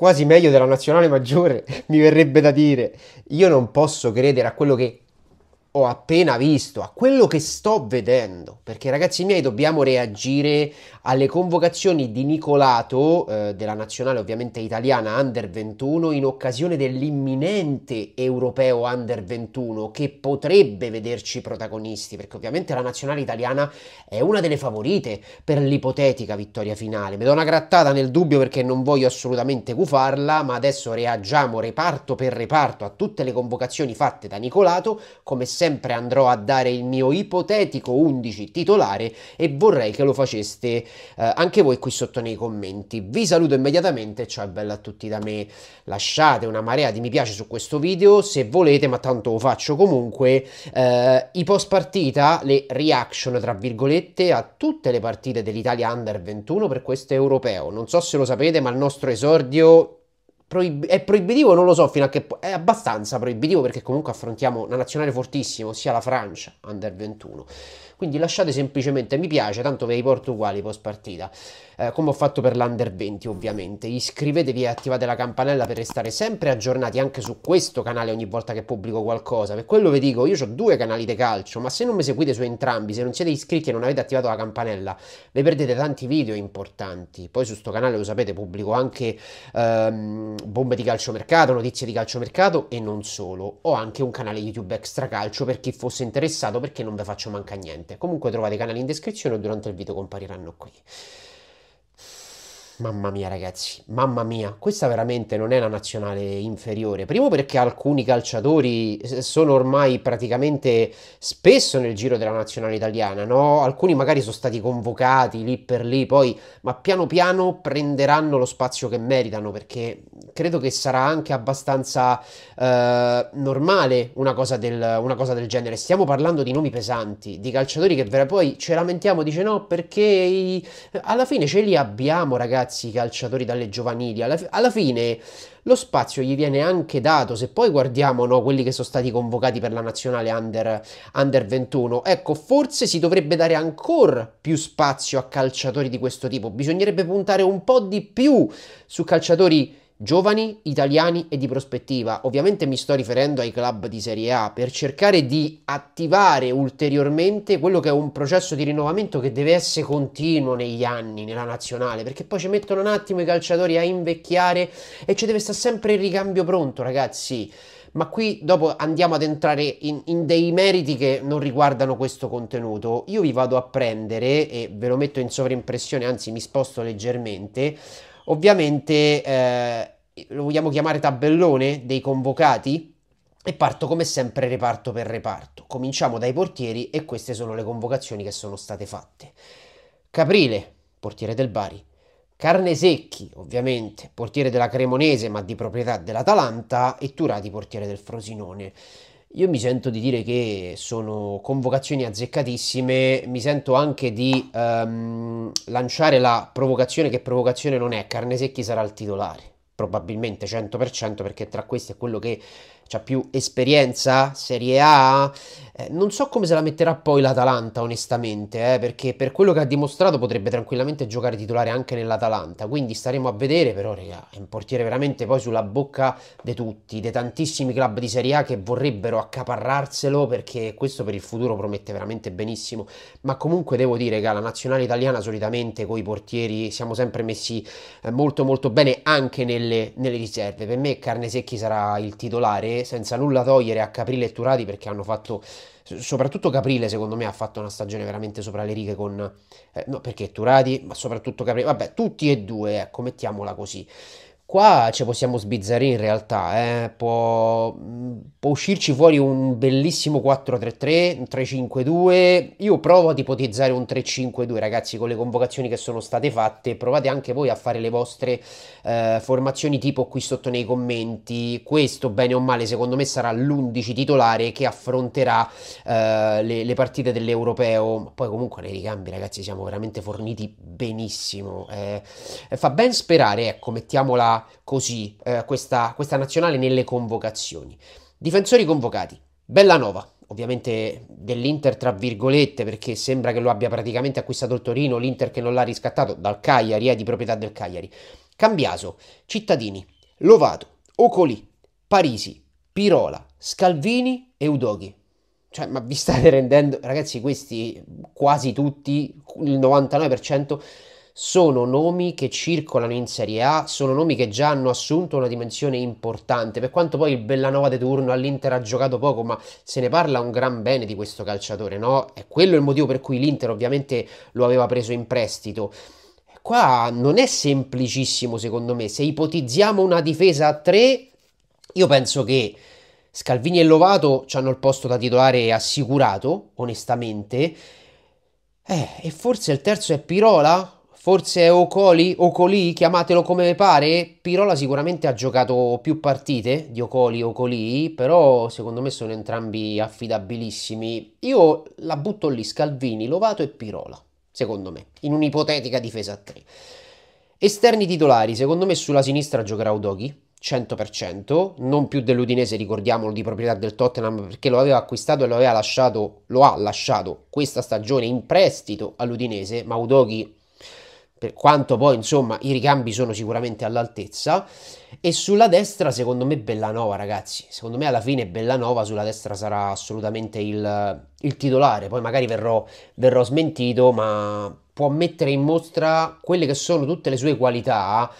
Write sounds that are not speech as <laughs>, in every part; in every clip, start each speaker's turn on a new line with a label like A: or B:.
A: quasi meglio della nazionale maggiore, <laughs> mi verrebbe da dire. Io non posso credere a quello che ho appena visto, a quello che sto vedendo, perché ragazzi miei dobbiamo reagire alle convocazioni di Nicolato, eh, della nazionale ovviamente italiana Under 21, in occasione dell'imminente europeo Under 21, che potrebbe vederci protagonisti, perché ovviamente la nazionale italiana è una delle favorite per l'ipotetica vittoria finale. Mi do una grattata nel dubbio perché non voglio assolutamente gufarla, ma adesso reagiamo reparto per reparto a tutte le convocazioni fatte da Nicolato, come sempre sempre andrò a dare il mio ipotetico 11 titolare e vorrei che lo faceste eh, anche voi qui sotto nei commenti. Vi saluto immediatamente, ciao e bella a tutti da me. Lasciate una marea di mi piace su questo video se volete, ma tanto lo faccio comunque. Eh, I post partita, le reaction tra virgolette a tutte le partite dell'Italia Under 21 per questo europeo. Non so se lo sapete, ma il nostro esordio proib- è proibitivo, non lo so fino a che po- è abbastanza proibitivo perché comunque affrontiamo una nazionale fortissima, ossia la Francia, under 21 quindi lasciate semplicemente mi piace, tanto ve li porto uguali post partita, eh, come ho fatto per l'Under 20 ovviamente, iscrivetevi e attivate la campanella per restare sempre aggiornati anche su questo canale ogni volta che pubblico qualcosa, per quello vi dico, io ho due canali di calcio, ma se non mi seguite su entrambi, se non siete iscritti e non avete attivato la campanella, vi perdete tanti video importanti, poi su sto canale lo sapete, pubblico anche ehm, bombe di calciomercato, notizie di calciomercato e non solo, ho anche un canale YouTube Extra Calcio per chi fosse interessato perché non vi faccio manca niente. Comunque trovate i canali in descrizione o durante il video compariranno qui. Mamma mia, ragazzi, mamma mia, questa veramente non è una nazionale inferiore. Primo perché alcuni calciatori sono ormai praticamente spesso nel giro della nazionale italiana, no? Alcuni magari sono stati convocati lì per lì, poi, ma piano piano prenderanno lo spazio che meritano perché credo che sarà anche abbastanza eh, normale una cosa, del, una cosa del genere. Stiamo parlando di nomi pesanti, di calciatori che poi ci lamentiamo, dice no, perché i... alla fine ce li abbiamo, ragazzi ragazzi calciatori dalle giovanili. Alla, alla, fine lo spazio gli viene anche dato. Se poi guardiamo no, quelli che sono stati convocati per la nazionale under, under 21, ecco, forse si dovrebbe dare ancora più spazio a calciatori di questo tipo. Bisognerebbe puntare un po' di più su calciatori giovani, italiani e di prospettiva. Ovviamente mi sto riferendo ai club di Serie A per cercare di attivare ulteriormente quello che è un processo di rinnovamento che deve essere continuo negli anni nella nazionale, perché poi ci mettono un attimo i calciatori a invecchiare e ci deve stare sempre il ricambio pronto, ragazzi. Ma qui dopo andiamo ad entrare in, in dei meriti che non riguardano questo contenuto. Io vi vado a prendere, e ve lo metto in sovrimpressione, anzi mi sposto leggermente, Ovviamente eh, lo vogliamo chiamare tabellone dei convocati e parto come sempre reparto per reparto. Cominciamo dai portieri e queste sono le convocazioni che sono state fatte. Caprile, portiere del Bari. Carnesecchi, ovviamente, portiere della Cremonese ma di proprietà dell'Atalanta e Turati, portiere del Frosinone. Io mi sento di dire che sono convocazioni azzeccatissime, mi sento anche di um, lanciare la provocazione che provocazione non è, Carne Secchi sarà il titolare, probabilmente 100% perché tra questi è quello che ha più esperienza, Serie A, eh, non so come se la metterà poi l'Atalanta, onestamente, eh, perché per quello che ha dimostrato potrebbe tranquillamente giocare titolare anche nell'Atalanta, quindi staremo a vedere, però raga, è un portiere veramente poi sulla bocca di tutti, dei tantissimi club di Serie A che vorrebbero accaparrarselo perché questo per il futuro promette veramente benissimo, ma comunque devo dire che la nazionale italiana solitamente con i portieri siamo sempre messi eh, molto molto bene anche nelle, nelle riserve, per me Carnesecchi sarà il titolare senza nulla togliere a Caprile e Turati perché hanno fatto soprattutto Caprile secondo me ha fatto una stagione veramente sopra le righe con eh, no perché Turati ma soprattutto Caprile vabbè tutti e due ecco mettiamola così Qua ci possiamo sbizzare in realtà, eh? può, mm, può, uscirci fuori un bellissimo 4-3-3, un 3-5-2, io provo ad ipotizzare un 3-5-2 ragazzi con le convocazioni che sono state fatte, provate anche voi a fare le vostre eh, formazioni tipo qui sotto nei commenti, questo bene o male secondo me sarà l'11 titolare che affronterà eh, le, le, partite dell'Europeo, poi comunque nei ricambi ragazzi siamo veramente forniti benissimo, eh. fa ben sperare, ecco mettiamola così eh, questa, questa nazionale nelle convocazioni. Difensori convocati, Bellanova, ovviamente dell'Inter tra virgolette perché sembra che lo abbia praticamente acquistato il Torino, l'Inter che non l'ha riscattato dal Cagliari, è eh, di proprietà del Cagliari. Cambiaso, Cittadini, Lovato, Ocoli, Parisi, Pirola, Scalvini e Udoghi. Cioè, ma vi state <laughs> rendendo, ragazzi, questi quasi tutti, il 99% sono nomi che circolano in Serie A, sono nomi che già hanno assunto una dimensione importante, per quanto poi il Bellanova de turno all'Inter ha giocato poco, ma se ne parla un gran bene di questo calciatore, no? È quello il motivo per cui l'Inter ovviamente lo aveva preso in prestito. Qua non è semplicissimo secondo me, se ipotizziamo una difesa a tre, io penso che Scalvini e Lovato hanno il posto da titolare assicurato, onestamente. Eh, e forse il terzo è Pirola? forse è Ocoli, Ocoli, chiamatelo come pare, Pirola sicuramente ha giocato più partite di Ocoli, Ocoli, però secondo me sono entrambi affidabilissimi. Io la butto lì, Scalvini, Lovato e Pirola, secondo me, in un'ipotetica difesa a 3. Esterni titolari, secondo me sulla sinistra giocherà Udoghi, 100%, non più dell'Udinese, ricordiamolo, di proprietà del Tottenham perché lo aveva acquistato e lo aveva lasciato, lo ha lasciato questa stagione in prestito all'Udinese, ma Udoghi per quanto poi insomma i ricambi sono sicuramente all'altezza e sulla destra secondo me Bellanova ragazzi secondo me alla fine Bellanova sulla destra sarà assolutamente il, il titolare poi magari verrò, verrò, smentito ma può mettere in mostra quelle che sono tutte le sue qualità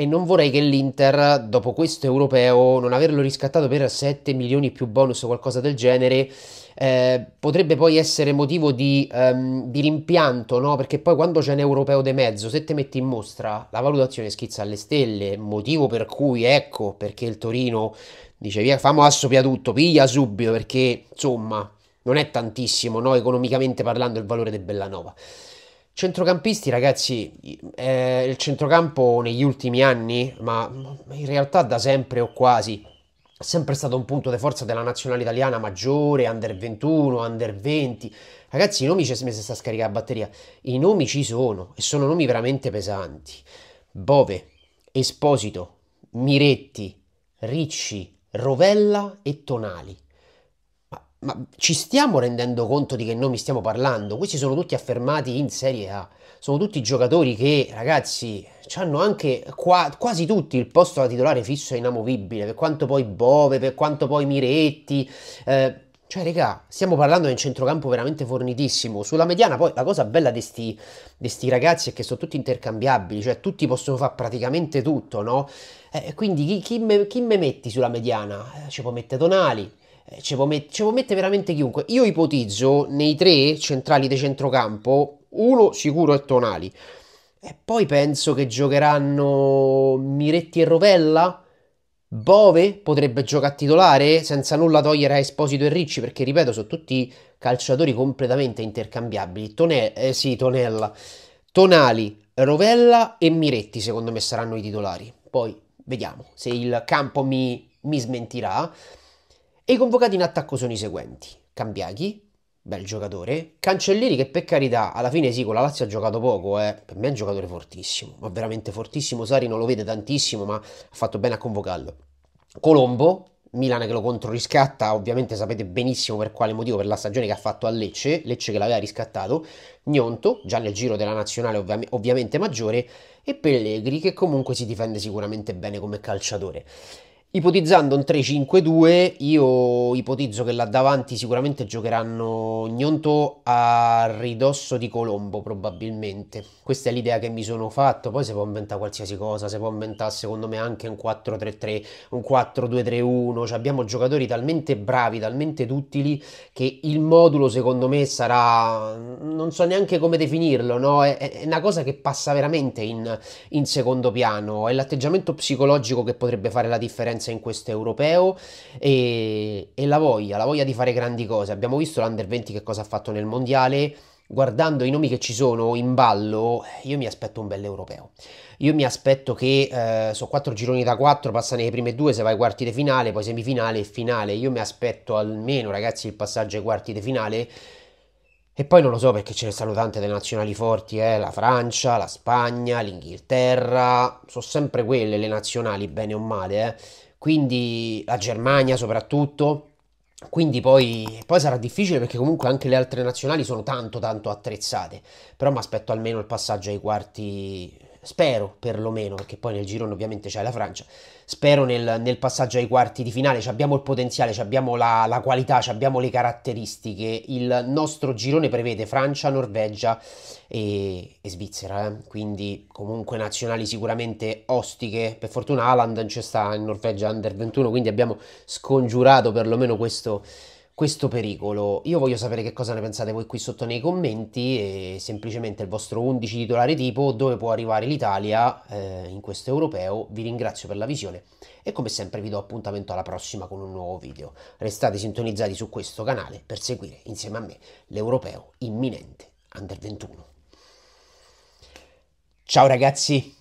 A: e non vorrei che l'Inter, dopo questo europeo, non averlo riscattato per 7 milioni più bonus o qualcosa del genere, eh, potrebbe poi essere motivo di, ehm, di rimpianto, no? perché poi quando c'è un europeo di mezzo, se te metti in mostra, la valutazione schizza alle stelle, motivo per cui, ecco, perché il Torino dice via, famo assopia tutto, piglia subito, perché insomma non è tantissimo no? economicamente parlando il valore del Bellanova. Centrocampisti, ragazzi, eh, il centrocampo negli ultimi anni, ma in realtà da sempre o quasi, è sempre stato un punto di forza della nazionale italiana maggiore, under 21, under 20. Ragazzi, i nomi ci si sta scaricando la batteria. I nomi ci sono e sono nomi veramente pesanti. Bove, Esposito, Miretti, Ricci, Rovella e Tonali ma ci stiamo rendendo conto di che nomi stiamo parlando? Questi sono tutti affermati in Serie A, sono tutti giocatori che, ragazzi, hanno anche qua, quasi tutti il posto da titolare fisso e inamovibile, per quanto poi Bove, per quanto poi Miretti, eh, cioè, regà, stiamo parlando di un centrocampo veramente fornitissimo. Sulla mediana, poi la cosa bella di questi ragazzi è che sono tutti intercambiabili, cioè tutti possono fare praticamente tutto, no? Eh, quindi chi, chi, me, chi me metti sulla mediana? Eh, ci può mettere Tonali, eh, ce, può met- ce può mettere veramente chiunque. Io ipotizzo nei tre centrali di centrocampo, uno sicuro è Tonali. E poi penso che giocheranno Miretti e Rovella. Bove potrebbe giocare titolare senza nulla togliere a Esposito e Ricci perché ripeto sono tutti calciatori completamente intercambiabili. Tone- eh, sì, Tonella, Tonali, Rovella e Miretti secondo me saranno i titolari. Poi vediamo se il campo mi, mi smentirà. E i convocati in attacco sono i seguenti. Cambiaghi, bel giocatore. Cancellieri che per carità, alla fine sì, con la Lazio ha giocato poco, eh. per me è un giocatore fortissimo, ma veramente fortissimo. Sari non lo vede tantissimo, ma ha fatto bene a convocarlo. Colombo, Milan che lo controriscatta, ovviamente sapete benissimo per quale motivo, per la stagione che ha fatto a Lecce, Lecce che l'aveva riscattato, Gnonto, già nel giro della nazionale ovvi- ovviamente maggiore, e Pellegri che comunque si difende sicuramente bene come calciatore. Ipotizzando un 3-5-2, io ipotizzo che là davanti sicuramente giocheranno Gnonto a ridosso di Colombo, probabilmente. Questa è l'idea che mi sono fatto, poi si può inventare qualsiasi cosa, si può inventare secondo me anche un 4-3-3, un 4-2-3-1, cioè abbiamo giocatori talmente bravi, talmente duttili, che il modulo secondo me sarà... non so neanche come definirlo, no? È, è una cosa che passa veramente in, in secondo piano, è l'atteggiamento psicologico che potrebbe fare la differenza presenza in questo europeo e, e la voglia, la voglia di fare grandi cose. Abbiamo visto l'Under 20 che cosa ha fatto nel mondiale guardando i nomi che ci sono in ballo, io mi aspetto un bel europeo. Io mi aspetto che eh, so quattro gironi da quattro, passano le prime due, se vai ai quarti di finale, poi semifinale e finale. Io mi aspetto almeno, ragazzi, il passaggio ai quarti di finale. E poi non lo so perché ce ne stanno tante delle nazionali forti, eh? la Francia, la Spagna, l'Inghilterra, sono sempre quelle le nazionali, bene o male, eh? quindi la Germania soprattutto. Quindi poi, poi, sarà difficile perché comunque anche le altre nazionali sono tanto tanto attrezzate, però mi aspetto almeno il passaggio ai quarti spero perlomeno, perché poi nel girone ovviamente c'è la Francia, spero nel, nel passaggio ai quarti di finale, abbiamo il potenziale, abbiamo la, la qualità, abbiamo le caratteristiche, il nostro girone prevede Francia, Norvegia e, e Svizzera, eh? quindi comunque nazionali sicuramente ostiche, per fortuna Haaland c'è sta in Norvegia Under 21, quindi abbiamo scongiurato perlomeno questo questo pericolo. Io voglio sapere che cosa ne pensate voi qui sotto nei commenti e semplicemente il vostro 11 titolare tipo, dove può arrivare l'Italia eh, in questo europeo. Vi ringrazio per la visione e come sempre vi do appuntamento alla prossima con un nuovo video. Restate sintonizzati su questo canale per seguire insieme a me l'europeo imminente Under 21. Ciao ragazzi!